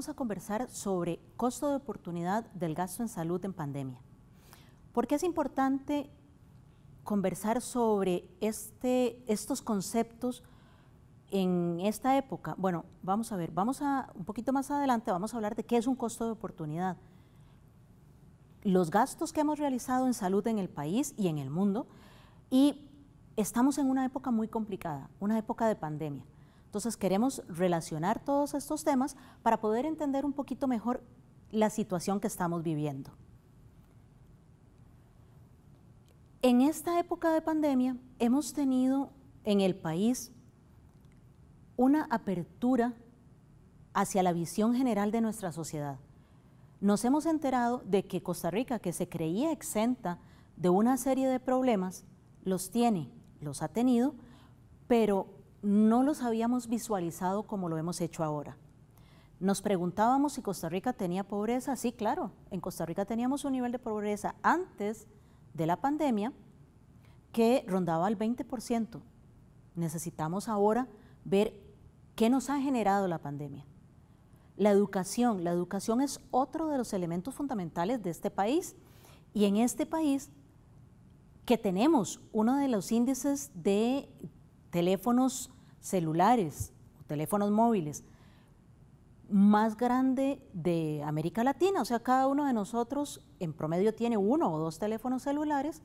vamos a conversar sobre costo de oportunidad del gasto en salud en pandemia. ¿Por qué es importante conversar sobre este, estos conceptos en esta época? Bueno, vamos a ver, vamos a un poquito más adelante vamos a hablar de qué es un costo de oportunidad. Los gastos que hemos realizado en salud en el país y en el mundo y estamos en una época muy complicada, una época de pandemia. Entonces queremos relacionar todos estos temas para poder entender un poquito mejor la situación que estamos viviendo. En esta época de pandemia hemos tenido en el país una apertura hacia la visión general de nuestra sociedad. Nos hemos enterado de que Costa Rica, que se creía exenta de una serie de problemas, los tiene, los ha tenido, pero no los habíamos visualizado como lo hemos hecho ahora. Nos preguntábamos si Costa Rica tenía pobreza. Sí, claro, en Costa Rica teníamos un nivel de pobreza antes de la pandemia que rondaba el 20%. Necesitamos ahora ver qué nos ha generado la pandemia. La educación, la educación es otro de los elementos fundamentales de este país y en este país que tenemos uno de los índices de teléfonos celulares, teléfonos móviles, más grande de América Latina. O sea, cada uno de nosotros en promedio tiene uno o dos teléfonos celulares.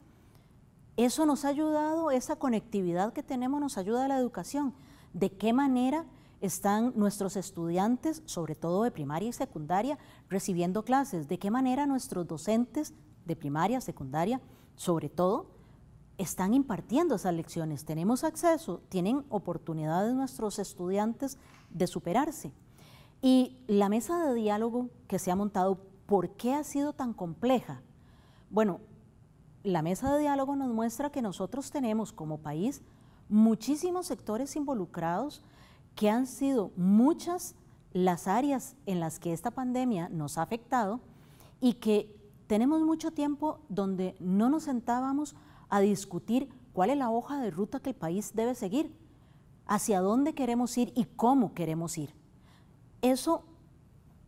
Eso nos ha ayudado, esa conectividad que tenemos nos ayuda a la educación. ¿De qué manera están nuestros estudiantes, sobre todo de primaria y secundaria, recibiendo clases? ¿De qué manera nuestros docentes de primaria, secundaria, sobre todo, están impartiendo esas lecciones. Tenemos acceso, tienen oportunidades nuestros estudiantes de superarse. Y la mesa de diálogo que se ha montado, ¿por qué ha sido tan compleja? Bueno, la mesa de diálogo nos muestra que nosotros tenemos como país muchísimos sectores involucrados que han sido muchas las áreas en las que esta pandemia nos ha afectado y que tenemos mucho tiempo donde no nos sentábamos a discutir cuál es la hoja de ruta que el país debe seguir, hacia dónde queremos ir y cómo queremos ir. Eso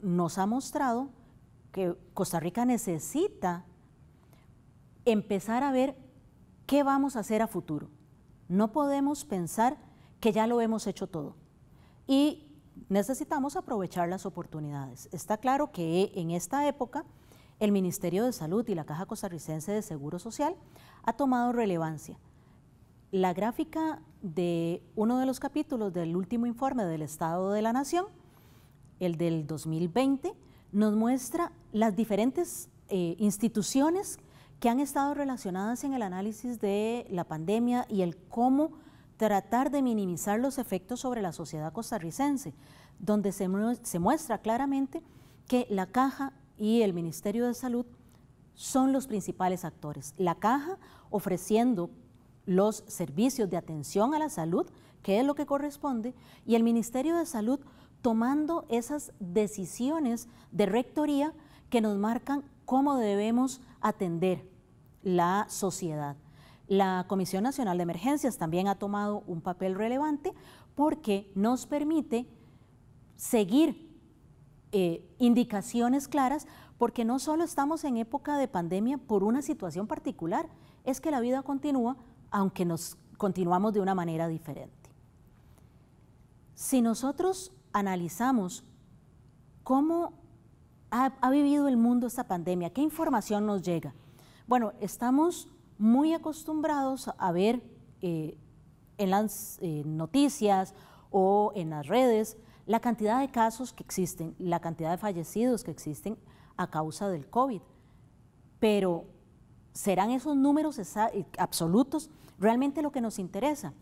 nos ha mostrado que Costa Rica necesita empezar a ver qué vamos a hacer a futuro. No podemos pensar que ya lo hemos hecho todo. Y necesitamos aprovechar las oportunidades. Está claro que en esta época el Ministerio de Salud y la Caja Costarricense de Seguro Social ha tomado relevancia. La gráfica de uno de los capítulos del último informe del Estado de la Nación, el del 2020, nos muestra las diferentes eh, instituciones que han estado relacionadas en el análisis de la pandemia y el cómo tratar de minimizar los efectos sobre la sociedad costarricense, donde se muestra claramente que la Caja y el Ministerio de Salud son los principales actores. La caja ofreciendo los servicios de atención a la salud, que es lo que corresponde, y el Ministerio de Salud tomando esas decisiones de rectoría que nos marcan cómo debemos atender la sociedad. La Comisión Nacional de Emergencias también ha tomado un papel relevante porque nos permite seguir eh, indicaciones claras porque no solo estamos en época de pandemia por una situación particular, es que la vida continúa aunque nos continuamos de una manera diferente. Si nosotros analizamos cómo ha, vivido el mundo esta pandemia, qué información nos llega, bueno, estamos muy acostumbrados a ver eh, en las eh, noticias o en las redes la cantidad de casos que existen, la cantidad de fallecidos que existen, a causa del COVID. Pero, ¿serán esos números eh, absolutos realmente lo que nos interesa?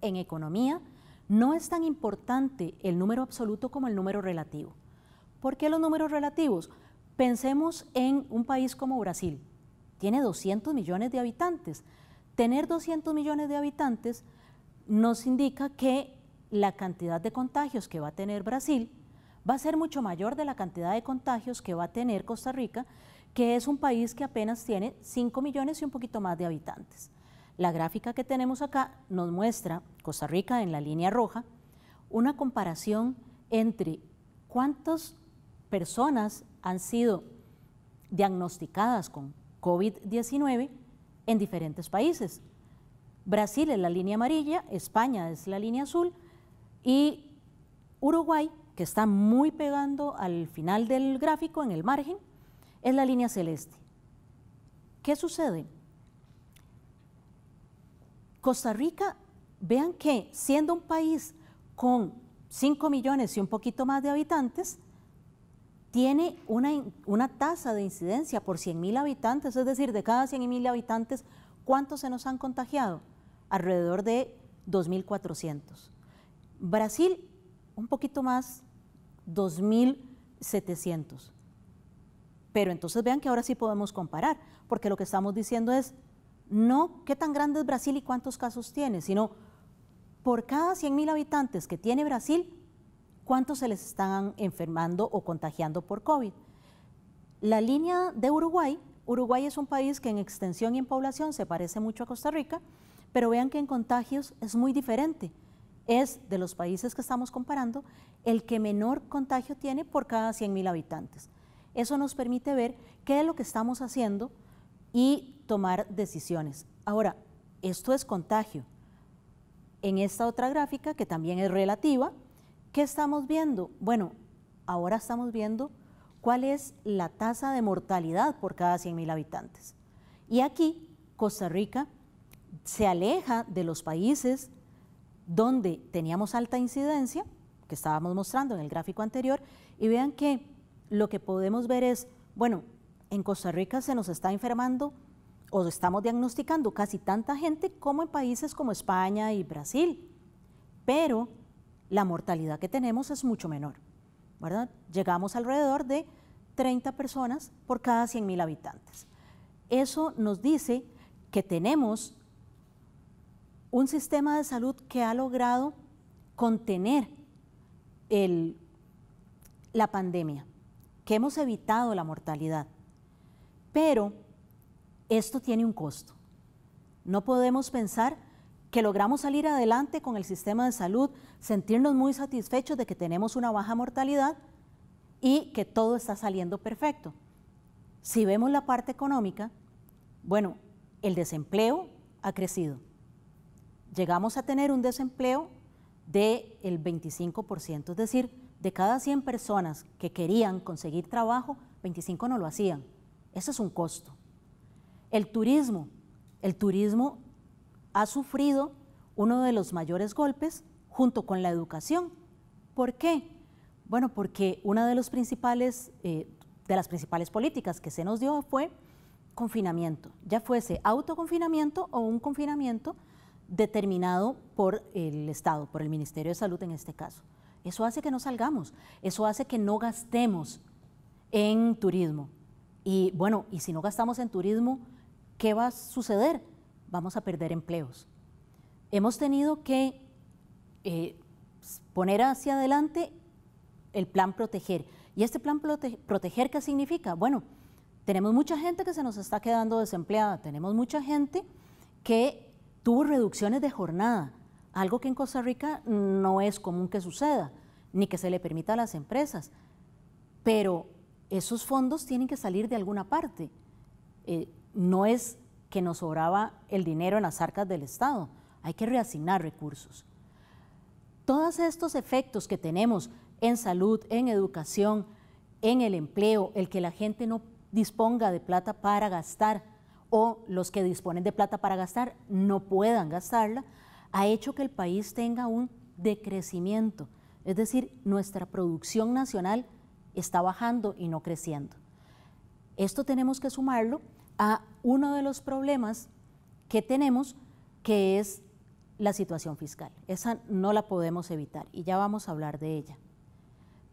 En economía no es tan importante el número absoluto como el número relativo. ¿Por qué los números relativos? Pensemos en un país como Brasil. Tiene 200 millones de habitantes. Tener 200 millones de habitantes nos indica que la cantidad de contagios que va a tener Brasil va a ser mucho mayor de la cantidad de contagios que va a tener Costa Rica, que es un país que apenas tiene 5 millones y un poquito más de habitantes. La gráfica que tenemos acá nos muestra Costa Rica en la línea roja, una comparación entre cuántas personas han sido diagnosticadas con COVID-19 en diferentes países. Brasil es la línea amarilla, España es la línea azul y Uruguay que está muy pegando al final del gráfico, en el margen, es la línea celeste. ¿Qué sucede? Costa Rica, vean que siendo un país con 5 millones y un poquito más de habitantes, tiene una, una tasa de incidencia por 100 mil habitantes, es decir, de cada 100 mil habitantes, ¿cuántos se nos han contagiado? Alrededor de 2.400. Brasil un poquito más, 2.700. Pero entonces vean que ahora sí podemos comparar, porque lo que estamos diciendo es no qué tan grande es Brasil y cuántos casos tiene, sino por cada 100.000 habitantes que tiene Brasil, cuántos se les están enfermando o contagiando por COVID. La línea de Uruguay, Uruguay es un país que en extensión y en población se parece mucho a Costa Rica, pero vean que en contagios es muy diferente es, de los países que estamos comparando, el que menor contagio tiene por cada 100.000 habitantes. Eso nos permite ver qué es lo que estamos haciendo y tomar decisiones. Ahora, esto es contagio. En esta otra gráfica, que también es relativa, ¿qué estamos viendo? Bueno, ahora estamos viendo cuál es la tasa de mortalidad por cada 100.000 habitantes. Y aquí, Costa Rica se aleja de los países donde teníamos alta incidencia, que estábamos mostrando en el gráfico anterior, y vean que lo que podemos ver es, bueno, en Costa Rica se nos está enfermando o estamos diagnosticando casi tanta gente como en países como España y Brasil, pero la mortalidad que tenemos es mucho menor, ¿verdad? Llegamos alrededor de 30 personas por cada 100.000 habitantes. Eso nos dice que tenemos un sistema de salud que ha logrado contener la pandemia, que hemos evitado la mortalidad. Pero esto tiene un costo. No podemos pensar que logramos salir adelante con el sistema de salud, sentirnos muy satisfechos de que tenemos una baja mortalidad y que todo está saliendo perfecto. Si vemos la parte económica, bueno, el desempleo ha crecido llegamos a tener un desempleo del 25%, es decir, de cada 100 personas que querían conseguir trabajo, 25 no lo hacían. Eso es un costo. El turismo, el turismo ha sufrido uno de los mayores golpes junto con la educación. ¿Por qué? Bueno, porque una de, los eh, de las principales políticas que se nos dio fue confinamiento, ya fuese autoconfinamiento o un confinamiento determinado por el Estado, por el Ministerio de Salud en este caso. Eso hace que no salgamos, eso hace que no gastemos en turismo. Y bueno, y si no gastamos en turismo, ¿qué va a suceder? Vamos a perder empleos. Hemos tenido que eh, poner hacia adelante el plan proteger. ¿Y este plan proteger qué significa? Bueno, tenemos mucha gente que se nos está quedando desempleada, tenemos mucha gente que tuvo reducciones de jornada, algo que en Costa Rica no es común que suceda, ni que se le permita a las empresas. Pero esos fondos tienen que salir de alguna parte. Eh, no es que nos sobraba el dinero en las arcas del Estado, hay que reasignar recursos. Todos estos efectos que tenemos en salud, en educación, en el empleo, el que la gente no disponga de plata para gastar, o los que disponen de plata para gastar no puedan gastarla, ha hecho que el país tenga un decrecimiento. Es decir, nuestra producción nacional está bajando y no creciendo. Esto tenemos que sumarlo a uno de los problemas que tenemos, que es la situación fiscal. Esa no la podemos evitar y ya vamos a hablar de ella.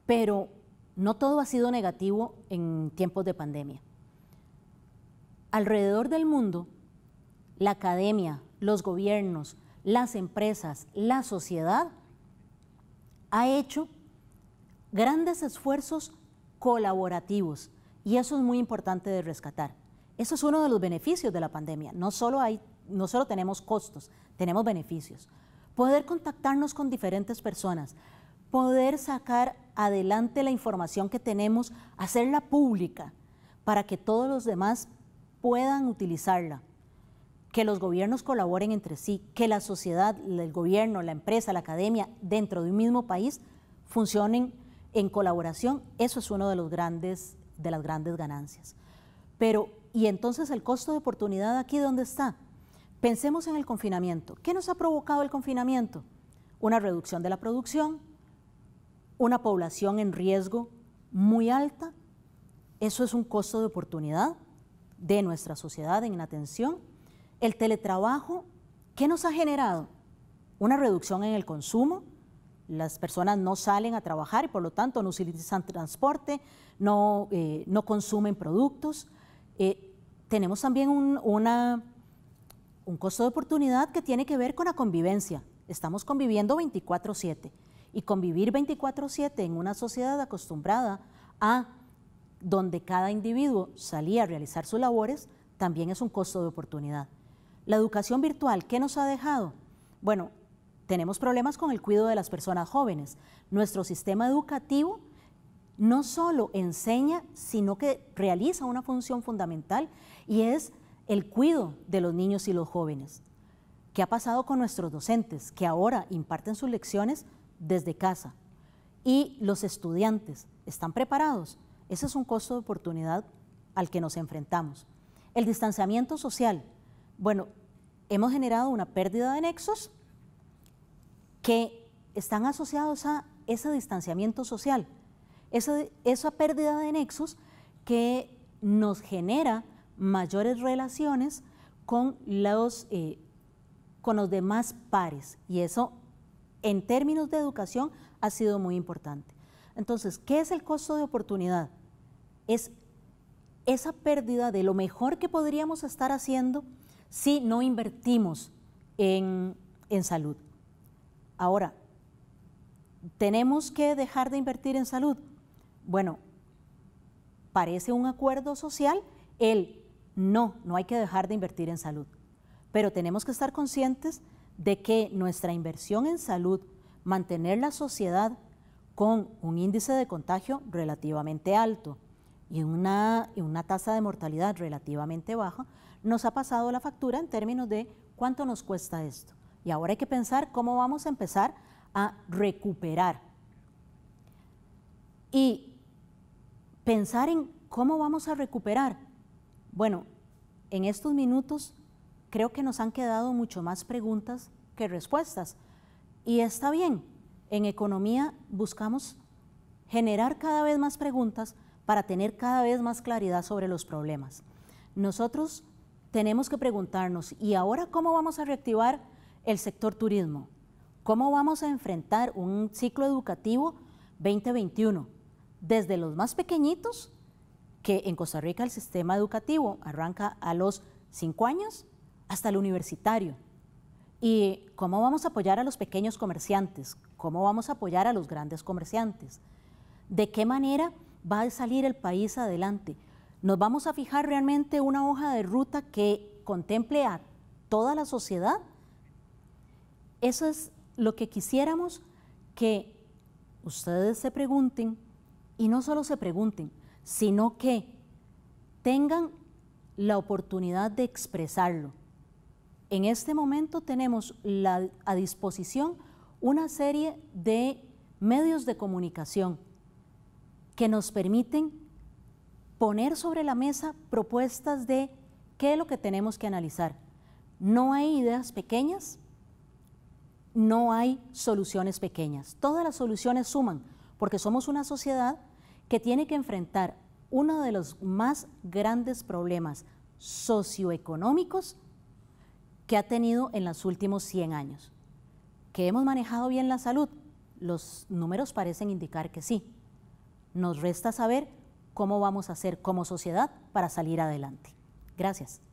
Pero no todo ha sido negativo en tiempos de pandemia. Alrededor del mundo, la academia, los gobiernos, las empresas, la sociedad, ha hecho grandes esfuerzos colaborativos y eso es muy importante de rescatar. Eso es uno de los beneficios de la pandemia. No solo, hay, no solo tenemos costos, tenemos beneficios. Poder contactarnos con diferentes personas, poder sacar adelante la información que tenemos, hacerla pública para que todos los demás puedan utilizarla, que los gobiernos colaboren entre sí, que la sociedad, el gobierno, la empresa, la academia, dentro de un mismo país, funcionen en colaboración, eso es uno de los grandes, de las grandes ganancias. Pero, ¿y entonces el costo de oportunidad aquí dónde está? Pensemos en el confinamiento. ¿Qué nos ha provocado el confinamiento? Una reducción de la producción, una población en riesgo muy alta. Eso es un costo de oportunidad de nuestra sociedad en la atención, el teletrabajo, ¿qué nos ha generado? Una reducción en el consumo, las personas no salen a trabajar y por lo tanto no utilizan transporte, no, eh, no consumen productos. Eh, tenemos también un, una, un costo de oportunidad que tiene que ver con la convivencia. Estamos conviviendo 24/7 y convivir 24/7 en una sociedad acostumbrada a donde cada individuo salía a realizar sus labores, también es un costo de oportunidad. La educación virtual, ¿qué nos ha dejado? Bueno, tenemos problemas con el cuidado de las personas jóvenes. Nuestro sistema educativo no solo enseña, sino que realiza una función fundamental y es el cuidado de los niños y los jóvenes. ¿Qué ha pasado con nuestros docentes que ahora imparten sus lecciones desde casa? Y los estudiantes están preparados ese es un costo de oportunidad al que nos enfrentamos. El distanciamiento social. Bueno, hemos generado una pérdida de nexos que están asociados a ese distanciamiento social, esa, pérdida de nexos que nos genera mayores relaciones con los, eh, con los demás pares. Y eso, en términos de educación, ha sido muy importante. Entonces, ¿qué es el costo de oportunidad? es esa pérdida de lo mejor que podríamos estar haciendo si no invertimos en, salud. Ahora, ¿tenemos que dejar de invertir en salud? Bueno, parece un acuerdo social el no, no hay que dejar de invertir en salud. Pero tenemos que estar conscientes de que nuestra inversión en salud, mantener la sociedad con un índice de contagio relativamente alto, y una, tasa de mortalidad relativamente baja, nos ha pasado la factura en términos de cuánto nos cuesta esto. Y ahora hay que pensar cómo vamos a empezar a recuperar. Y pensar en cómo vamos a recuperar. Bueno, en estos minutos creo que nos han quedado mucho más preguntas que respuestas. Y está bien, en economía buscamos generar cada vez más preguntas para tener cada vez más claridad sobre los problemas. Nosotros tenemos que preguntarnos, ¿y ahora cómo vamos a reactivar el sector turismo? ¿Cómo vamos a enfrentar un ciclo educativo 2021? Desde los más pequeñitos, que en Costa Rica el sistema educativo arranca a los cinco años, hasta el universitario. ¿Y cómo vamos a apoyar a los pequeños comerciantes? ¿Cómo vamos a apoyar a los grandes comerciantes? ¿De qué manera va a salir el país adelante. Nos vamos a fijar realmente una hoja de ruta que contemple a toda la sociedad. Eso es lo que quisiéramos que ustedes se pregunten y no solo se pregunten, sino que tengan la oportunidad de expresarlo. En este momento tenemos a disposición una serie de medios de comunicación que nos permiten poner sobre la mesa propuestas de qué es lo que tenemos que analizar. No hay ideas pequeñas, no hay soluciones pequeñas. Todas las soluciones suman, porque somos una sociedad que tiene que enfrentar uno de los más grandes problemas socioeconómicos que ha tenido en los últimos 100 años. ¿Que hemos manejado bien la salud? Los números parecen indicar que sí. Nos resta saber cómo vamos a hacer como sociedad para salir adelante. Gracias.